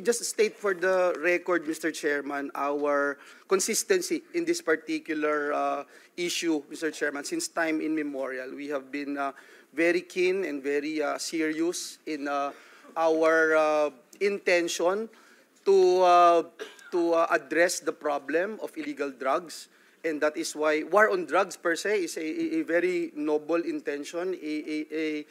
Just state for the record, Mr. Chairman, our consistency in this particular uh, issue, Mr. Chairman. Since time immemorial, we have been uh, very keen and very uh, serious in uh, our uh, intention to, uh, to address the problem of illegal drugs. And that is why war on drugs, per se, is a, a very noble intention, a, a,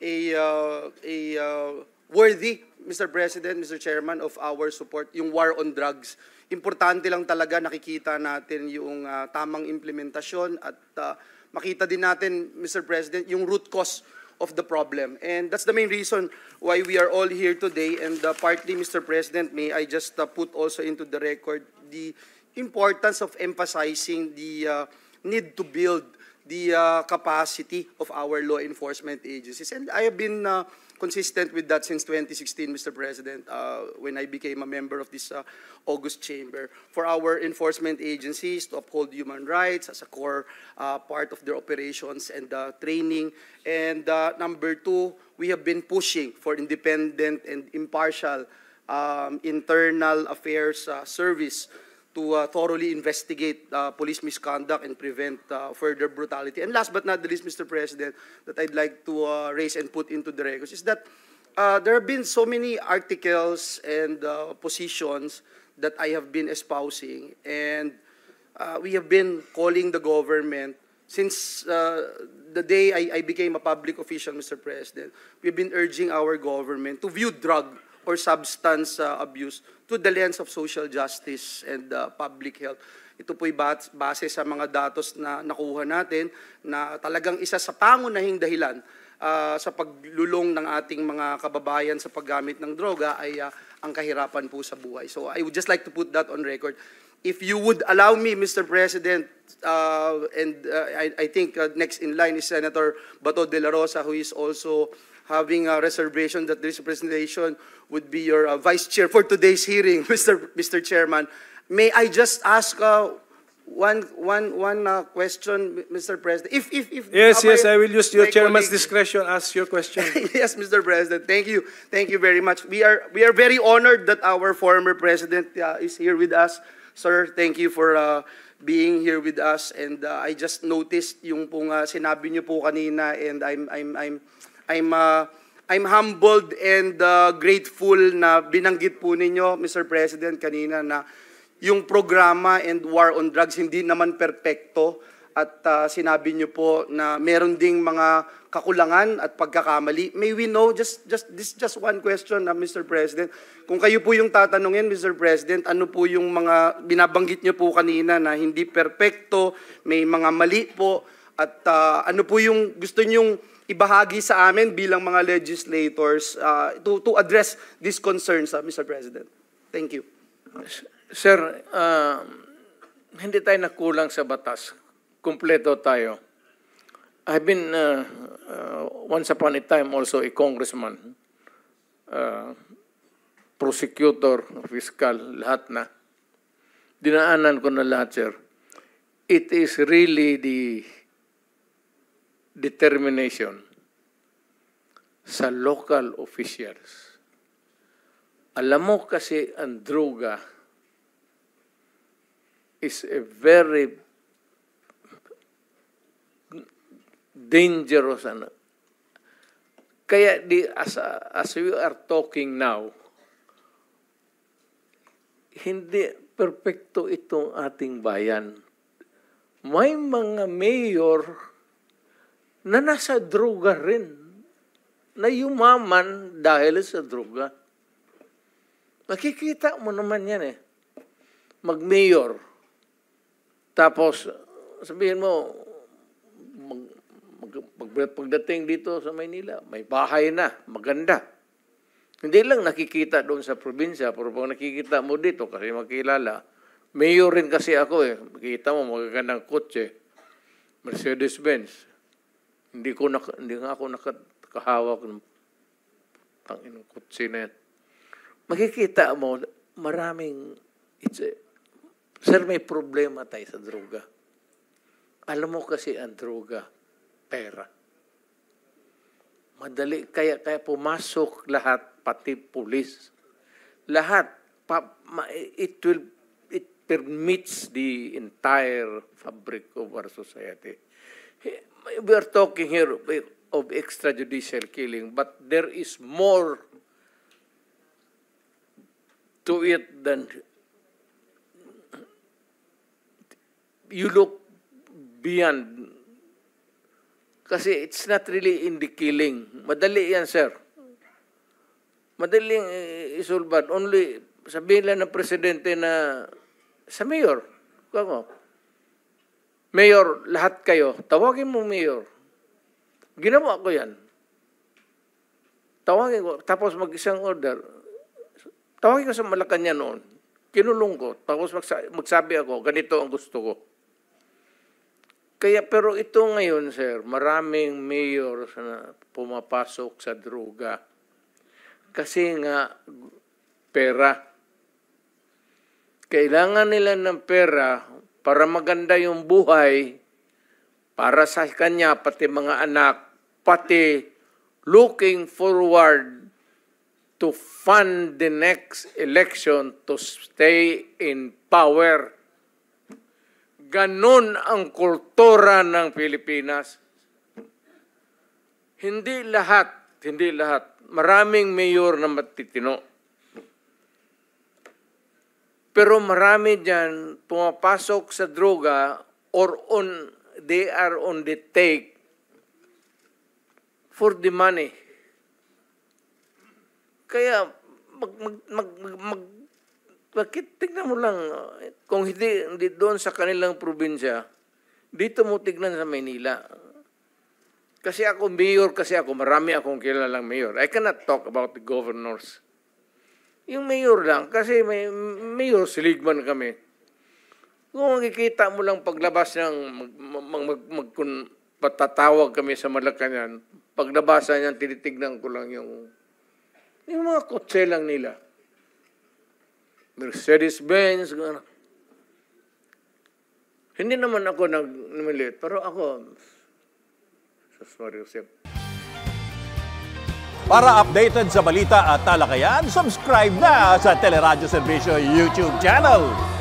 a, a, a worthy Mr. President, Mr. Chairman, of our support, yung war on drugs. Importante lang talaga nakikita natin yung uh, tamang implementasyon at uh, makita din natin, Mr. President, yung root cause of the problem. And that's the main reason why we are all here today. And uh, partly, Mr. President, may I just uh, put also into the record the importance of emphasizing the uh, need to build the uh, capacity of our law enforcement agencies. And I have been... Uh, consistent with that since 2016, Mr. President, uh, when I became a member of this uh, August chamber, for our enforcement agencies to uphold human rights as a core uh, part of their operations and uh, training. And uh, number two, we have been pushing for independent and impartial um, internal affairs uh, service to uh, thoroughly investigate uh, police misconduct and prevent uh, further brutality. And last but not the least, Mr. President, that I'd like to uh, raise and put into the records is that uh, there have been so many articles and uh, positions that I have been espousing, and uh, we have been calling the government since uh, the day I, I became a public official, Mr. President. We've been urging our government to view drug or substance uh, abuse to the lens of social justice and uh, public health. Ito po'y base sa mga datos na nakuha natin na talagang isa sa pangunahing dahilan uh, sa paglulong ng ating mga kababayan sa paggamit ng droga ay uh, ang kahirapan po sa buhay. So I would just like to put that on record. if you would allow me, Mr. President, uh, and uh, I, I, think uh, next in line is Senator Bato de la Rosa, who is also having a reservation that this presentation would be your uh, vice chair for today's hearing, Mr. Mr. Chairman. May I just ask uh, one, one, one uh, question, Mr. President? If, if, if yes, yes, I, I, will use your chairman's colleague. discretion. Ask your question. yes, Mr. President. Thank you. Thank you very much. We are, we are very honored that our former president is here with us Sir, thank you for uh, being here with us and uh, I just noticed yung pong uh, sinabi niyo po kanina and I'm I'm I'm I'm uh, I'm humbled and uh, grateful na binanggit po ninyo Mr. President kanina na yung programa and war on drugs hindi naman perpekto at uh, sinabi niyo po na meron ding mga kakulangan at pagkakamali. May we know just just this just one question na uh, Mr. President. Kung kayo po yung tatanungin Mr. President, ano po yung mga binabanggit niyo po kanina na hindi perpekto, may mga mali po at uh, ano po yung gusto niyo ibahagi sa amin bilang mga legislators uh, to to address these concerns uh, Mr. President. Thank you. Sir, uh, hindi tayo nakulang sa batas kumpleto tayo. I've been uh, uh, once upon a time also a congressman, uh, prosecutor, fiscal, lahat na. Dinaanan ko na lahat, sir. It is really the determination sa local officials. Alam mo kasi ang droga is a very dangerous. Ano. Kaya di, as, as we are talking now, hindi perfecto itong ating bayan. May mga mayor na nasa droga rin, na yumaman dahil sa droga. Makikita mo naman yan eh. Mag-mayor. Tapos, sabihin mo, pag, pagdating dito sa Maynila, may bahay na, maganda. Hindi lang nakikita doon sa probinsya, pero pag nakikita mo dito kasi makilala, mayor rin kasi ako eh. Makikita mo magagandang kotse, Mercedes-Benz. Hindi ko na, hindi nga ako nakahawak ng tangin ng kotse na yan. Makikita mo, maraming, it's a, sir, may problema tayo sa droga. Alam mo kasi ang droga, pera. Madali kaya kaya pumasok lahat pati pulis. Lahat pa, it will it permits the entire fabric of our society. We are talking here of extrajudicial killing, but there is more to it than you look beyond kasi it's not really in the killing. Madali yan, sir. Madaling isulbad. Only sabihin lang ng presidente na sa mayor. Kako. Mayor, lahat kayo. Tawagin mo mayor. Ginawa ko yan. Tawagin ko. Tapos mag-isang order. Tawagin ko sa Malacanang noon. Kinulong ko. Tapos magsabi ako, ganito ang gusto ko. Kaya pero ito ngayon, sir, maraming mayor na pumapasok sa droga. Kasi nga, pera. Kailangan nila ng pera para maganda yung buhay para sa kanya, pati mga anak, pati looking forward to fund the next election to stay in power. Ganon ang kultura ng Pilipinas. Hindi lahat, hindi lahat. Maraming mayor na matitino. Pero marami dyan pumapasok sa droga or on, they are on the take for the money. Kaya mag, mag, mag, mag, bakit tignan mo lang, kung hindi, hindi doon sa kanilang probinsya, dito mo tignan sa Maynila. Kasi ako mayor, kasi ako, marami akong kilalang mayor. I cannot talk about the governors. Yung mayor lang, kasi may mayor, siligman kami. Kung makikita mo lang paglabas ng mag, mag, mag, mag, patatawag kami sa Malacanan, paglabasa niyan, tinitignan ko lang yung, yung mga kotse lang nila. Mercedes-Benz, gano'n. Hindi naman ako nag-milit, pero ako, so sorry, Joseph. Para updated sa balita at talakayan, subscribe na sa Teleradio Servisyo YouTube channel.